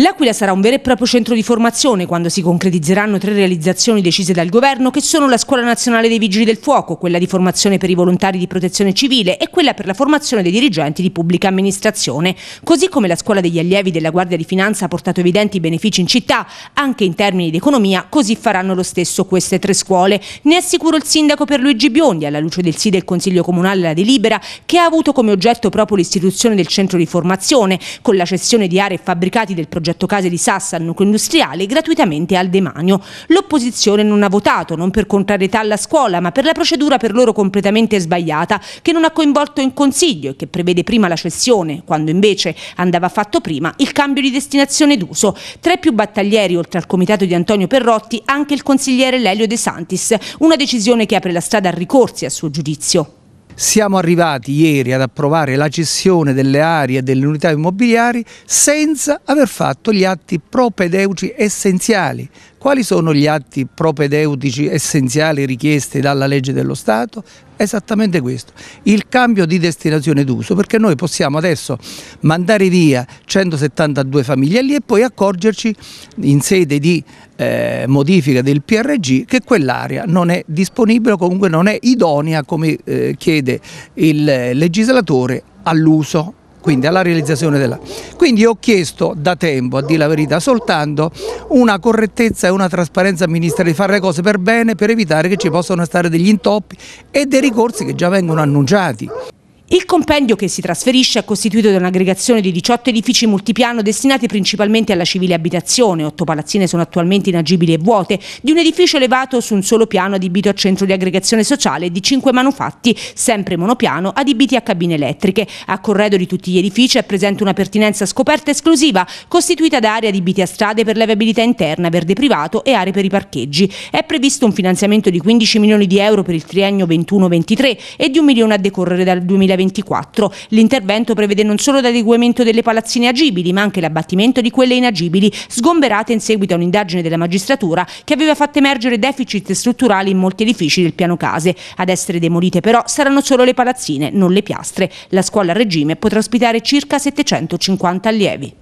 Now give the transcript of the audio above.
L'Aquila sarà un vero e proprio centro di formazione quando si concretizzeranno tre realizzazioni decise dal governo che sono la Scuola Nazionale dei Vigili del Fuoco, quella di formazione per i volontari di protezione civile e quella per la formazione dei dirigenti di pubblica amministrazione. Così come la Scuola degli Allievi della Guardia di Finanza ha portato evidenti benefici in città, anche in termini di economia, così faranno lo stesso queste tre scuole. Ne assicuro il sindaco per Luigi Biondi, alla luce del sì del Consiglio Comunale La Delibera, che ha avuto come oggetto proprio l'istituzione del centro di formazione, con la cessione di aree e fabbricati del progetto progetto case di Sassa al nucleo industriale gratuitamente al demanio. L'opposizione non ha votato, non per contrarietà alla scuola, ma per la procedura per loro completamente sbagliata che non ha coinvolto in consiglio e che prevede prima la cessione, quando invece andava fatto prima il cambio di destinazione d'uso. Tra i più battaglieri, oltre al comitato di Antonio Perrotti, anche il consigliere Lelio De Santis, una decisione che apre la strada a ricorsi a suo giudizio siamo arrivati ieri ad approvare la cessione delle aree e delle unità immobiliari senza aver fatto gli atti propedeutici essenziali. Quali sono gli atti propedeutici essenziali richiesti dalla legge dello Stato? Esattamente questo, il cambio di destinazione d'uso, perché noi possiamo adesso mandare via 172 famiglie lì e poi accorgerci in sede di eh, modifica del PRG che quell'area non è disponibile o comunque non è idonea come eh, chiede il eh, legislatore all'uso quindi alla realizzazione della... Quindi ho chiesto da tempo, a dire la verità, soltanto una correttezza e una trasparenza amministrativa, di fare le cose per bene per evitare che ci possano stare degli intoppi e dei ricorsi che già vengono annunciati. Il compendio che si trasferisce è costituito da un'aggregazione di 18 edifici multipiano destinati principalmente alla civile abitazione, Otto palazzine sono attualmente inagibili e vuote, di un edificio elevato su un solo piano adibito a centro di aggregazione sociale e di cinque manufatti, sempre monopiano, adibiti a cabine elettriche. A corredo di tutti gli edifici è presente una pertinenza scoperta esclusiva, costituita da aree adibite a strade per la viabilità interna, verde privato e aree per i parcheggi. È previsto un finanziamento di 15 milioni di euro per il triennio 21-23 e di un milione a decorrere dal 2020 2024. L'intervento prevede non solo l'adeguamento delle palazzine agibili, ma anche l'abbattimento di quelle inagibili, sgomberate in seguito a un'indagine della magistratura che aveva fatto emergere deficit strutturali in molti edifici del piano case. Ad essere demolite però saranno solo le palazzine, non le piastre. La scuola a regime potrà ospitare circa 750 allievi.